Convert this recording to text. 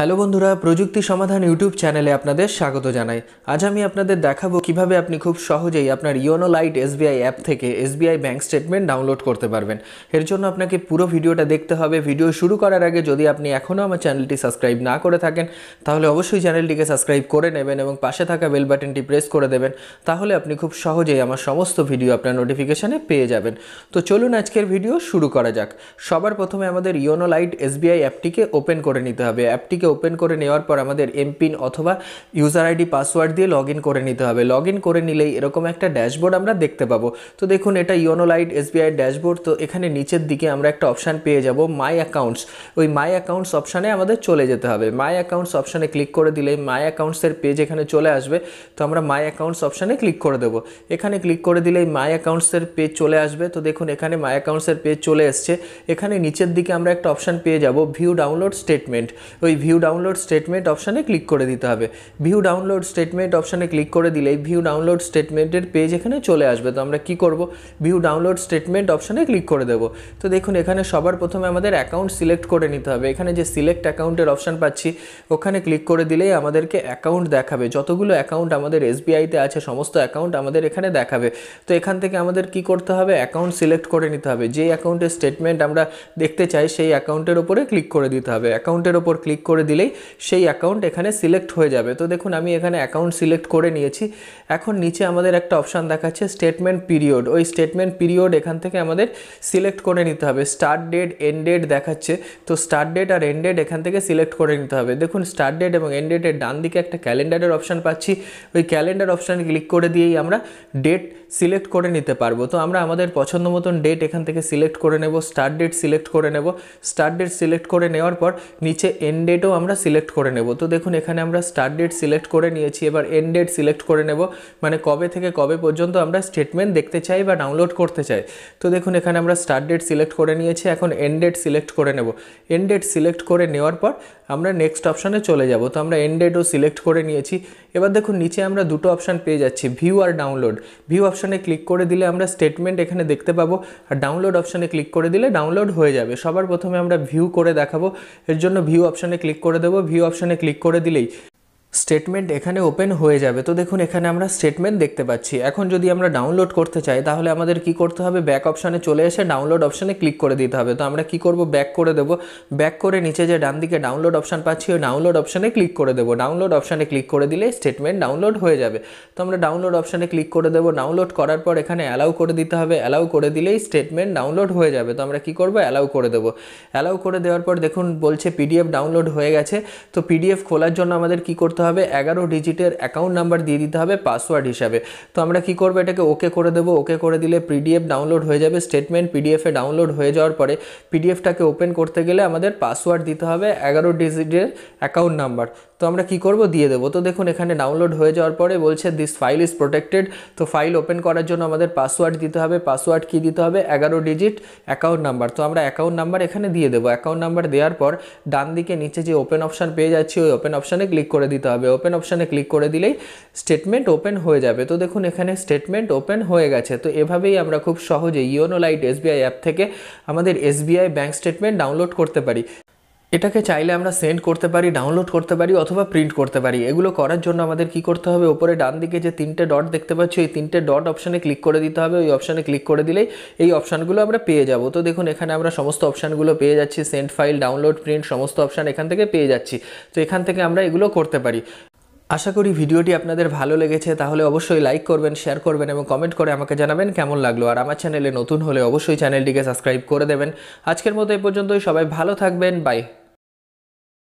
hello বন্ধুরা প্রযুক্তি সমাধান ইউটিউব চ্যানেলে আপনাদের স্বাগত জানাই আজ আমি আপনাদের দেখাবো কিভাবে আপনি খুব সহজেই আপনার ইওনো লাইট এসবিআই অ্যাপ থেকে এসবিআই ব্যাঙ্ক স্টেটমেন্ট ডাউনলোড করতে পারবেন এর জন্য আপনাকে পুরো ভিডিওটা দেখতে হবে ভিডিও শুরু করার আগে যদি আপনি এখনও আমার চ্যানেলটি সাবস্ক্রাইব না করে থাকেন তাহলে অবশ্যই চ্যানেলটিকে সাবস্ক্রাইব করে নেবেন এবং পাশে থাকা বেল বাটনটি প্রেস করে দেবেন তাহলে আপনি খুব সহজেই আমার সমস্ত ভিডিও আপনার নোটিফিকেশানে পেয়ে যাবেন তো চলুন আজকের ভিডিও শুরু করা যাক সবার প্রথমে আমাদের ইওনো লাইট এসবিআই অ্যাপটিকে ওপেন করে নিতে হবে অ্যাপটিকে ওপেন করে নেওয়ার পর আমাদের এমপিন অথবা ইউজার আইডি পাসওয়ার্ড দিয়ে লগ করে নিতে হবে লগ করে নিলেই এরকম একটা ড্যাশবোর্ড আমরা দেখতে পাবো তো দেখুন এটা ইয়োনো লাইট এসবিআই ড্যাশবোর্ড তো এখানে নিচের দিকে আমরা একটা অপশান পেয়ে যাব মাই অ্যাকাউন্টস ওই মাই অ্যাকাউন্টস অপশানে আমাদের চলে যেতে হবে মাই অ্যাকাউন্টস অপশানে ক্লিক করে দিলেই মাই অ্যাকাউন্টসের পেজ এখানে চলে আসবে তো আমরা মাই অ্যাকাউন্টস অপশানে ক্লিক করে দেবো এখানে ক্লিক করে দিলেই মাই অ্যাকাউন্টসের পেজ চলে আসবে তো দেখুন এখানে মাই অ্যাকাউন্টসের পেজ চলে এসছে এখানে নিচের দিকে আমরা একটা অপশান পেয়ে যাব ভিউ ডাউনলোড স্টেটমেন্ট ওই ভিউ ভিউ ডাউনলোড স্টেটমেন্ট অপশানে ক্লিক করে দিতে হবে ভিউ ডাউনলোড স্টেটমেন্ট অপশানে ক্লিক করে দিলেই ভিউ ডাউনলোড স্টেটমেন্টের পেজ এখানে চলে আসবে তো আমরা কি করব ভিউ ডাউনলোড স্টেটমেন্ট অপশানে ক্লিক করে দেব তো দেখুন এখানে সবার প্রথমে আমাদের অ্যাকাউন্ট সিলেক্ট করে নিতে হবে এখানে যে সিলেক্ট অ্যাকাউন্টের অপশান পাচ্ছি ওখানে ক্লিক করে দিলেই আমাদেরকে অ্যাকাউন্ট দেখাবে যতগুলো অ্যাকাউন্ট আমাদের এসবিআইতে আছে সমস্ত অ্যাকাউন্ট আমাদের এখানে দেখাবে তো এখান থেকে আমাদের কি করতে হবে অ্যাকাউন্ট সিলেক্ট করে নিতে হবে যে অ্যাকাউন্টের স্টেটমেন্ট আমরা দেখতে চাই সেই অ্যাকাউন্টের ওপরে ক্লিক করে দিতে হবে অ্যাকাউন্টের ওপর ক্লিক করে করে দিলেই সেই অ্যাকাউন্ট এখানে সিলেক্ট হয়ে যাবে তো দেখুন আমি এখানে অ্যাকাউন্ট সিলেক্ট করে নিয়েছি এখন নিচে আমাদের একটা অপশান দেখাচ্ছে স্টেটমেন্ট পিরিয়ড ওই স্টেটমেন্ট পিরিয়ড এখান থেকে আমাদের সিলেক্ট করে নিতে হবে স্টার্ট ডেট এন্ড ডেট দেখাচ্ছে তো স্টার্ট ডেট আর এন্ড ডেট এখান থেকে সিলেক্ট করে নিতে হবে দেখুন স্টার্ট ডেট এবং এন্ড ডেটের ডান দিকে একটা ক্যালেন্ডারের অপশান পাচ্ছি ওই ক্যালেন্ডার অপশান ক্লিক করে দিয়েই আমরা ডেট সিলেক্ট করে নিতে পারবো তো আমরা আমাদের পছন্দ মতন ডেট এখান থেকে সিলেক্ট করে নেব স্টার্ট ডেট সিলেক্ট করে নেব স্টার্ট ডেট সিলেক্ট করে নেওয়ার পর নিচে এন্ড ডেটটাও আমরা সিলেক্ট করে নেব তো দেখুন এখানে আমরা স্টার্ট ডেট সিলেক্ট করে নিয়েছি এবার এন্ড ডেট সিলেক্ট করে নেব মানে কবে থেকে কবে পর্যন্ত আমরা স্টেটমেন্ট দেখতে চাই বা ডাউনলোড করতে চাই তো দেখুন এখানে আমরা স্টার্ট ডেট সিলেক্ট করে নিয়েছি এখন এন্ড ডেট সিলেক্ট করে নেব এন্ড ডেট সিলেক্ট করে নেওয়ার পর আমরা নেক্সট অপশানে চলে যাব তো আমরা এন্ড ডেটও সিলেক্ট করে নিয়েছি এবার দেখুন নিচে আমরা দুটো অপশান পেয়ে যাচ্ছি ভিউ আর ডাউনলোড ভিউ অপশানে ক্লিক করে দিলে আমরা স্টেটমেন্ট এখানে দেখতে পাবো আর ডাউনলোড অপশানে ক্লিক করে দিলে ডাউনলোড হয়ে যাবে সবার প্রথমে আমরা ভিউ করে দেখাবো এর জন্য ভিউ অপশানে ক্লিক ক্লিক করে দেবো ভিউ অপশানে ক্লিক করে দিলেই স্টেটমেন্ট এখানে ওপেন হয়ে যাবে তো দেখুন এখানে আমরা স্টেটমেন্ট দেখতে পাচ্ছি এখন যদি আমরা ডাউনলোড করতে চাই তাহলে আমাদের কি করতে হবে ব্যাক অপশানে চলে এসে ডাউনলোড অপশানে ক্লিক করে দিতে হবে তো আমরা কি করব ব্যাক করে দেবো ব্যাক করে নিচে যে ডান দিকে ডাউনলোড অপশান পাচ্ছি ওই ডাউনলোড অপশানে ক্লিক করে দেবো ডাউনলোড অপশানে ক্লিক করে দিলে স্টেটমেন্ট ডাউনলোড হয়ে যাবে তো আমরা ডাউনলোড অপশানে ক্লিক করে দেবো ডাউনলোড করার পর এখানে অ্যালাউ করে দিতে হবে অ্যালাউ করে দিলেই স্টেটমেন্ট ডাউনলোড হয়ে যাবে তো আমরা কি করব অ্যালাউ করে দেবো অ্যালাউ করে দেওয়ার পর দেখুন বলছে পিডিএফ ডাউনলোড হয়ে গেছে তো পিডিএফ খোলার জন্য আমাদের কি করতে করতে হবে এগারো ডিজিটের অ্যাকাউন্ট নাম্বার দিয়ে দিতে হবে পাসওয়ার্ড হিসাবে তো আমরা কি করবো এটাকে ওকে করে দেবো ওকে করে দিলে পিডিএফ ডাউনলোড হয়ে যাবে স্টেটমেন্ট পিডিএফে ডাউনলোড হয়ে যাওয়ার পরে পিডিএফটাকে ওপেন করতে গেলে আমাদের পাসওয়ার্ড দিতে হবে এগারো ডিজিটের অ্যাকাউন্ট নাম্বার তো আমরা কি করব দিয়ে দেবো তো দেখুন এখানে ডাউনলোড হয়ে যাওয়ার পরে বলছে দিস ফাইল ইজ প্রোটেক্টেড তো ফাইল ওপেন করার জন্য আমাদের পাসওয়ার্ড দিতে হবে পাসওয়ার্ড কি দিতে হবে এগারো ডিজিট অ্যাকাউন্ট নাম্বার তো আমরা অ্যাকাউন্ট নাম্বার এখানে দিয়ে দেবো অ্যাকাউন্ট নাম্বার দেওয়ার পর ডান দিকে নিচে যে ওপেন অপশান পেয়ে যাচ্ছি ওই ওপেন অপশানে ক্লিক করে দিতে হবে ওপেন অপশানে ক্লিক করে দিলেই স্টেটমেন্ট ওপেন হয়ে যাবে তো দেখুন এখানে স্টেটমেন্ট ওপেন হয়ে গেছে তো এভাবেই আমরা খুব সহজে ইওনো লাইট এসবিআই অ্যাপ থেকে আমাদের এসবিআই ব্যাঙ্ক স্টেটমেন্ট ডাউনলোড করতে পারি এটাকে চাইলে আমরা সেন্ড করতে পারি ডাউনলোড করতে পারি অথবা প্রিন্ট করতে পারি এগুলো করার জন্য আমাদের কি করতে হবে ওপরে ডান দিকে যে তিনটে ডট দেখতে পাচ্ছি এই তিনটে ডট অপশানে ক্লিক করে দিতে হবে ওই অপশানে ক্লিক করে দিলেই এই অপশানগুলো আমরা পেয়ে যাব তো দেখুন এখানে আমরা সমস্ত অপশানগুলো পেয়ে যাচ্ছি সেন্ড ফাইল ডাউনলোড প্রিন্ট সমস্ত অপশান এখান থেকে পেয়ে যাচ্ছি তো এখান থেকে আমরা এগুলো করতে পারি আশা করি ভিডিওটি আপনাদের ভালো লেগেছে তাহলে অবশ্যই লাইক করবেন শেয়ার করবেন এবং কমেন্ট করে আমাকে জানাবেন কেমন লাগলো আর আমার চ্যানেলে নতুন হলে অবশ্যই চ্যানেলটিকে সাবস্ক্রাইব করে দেবেন আজকের মতো এ পর্যন্তই সবাই ভালো থাকবেন বাই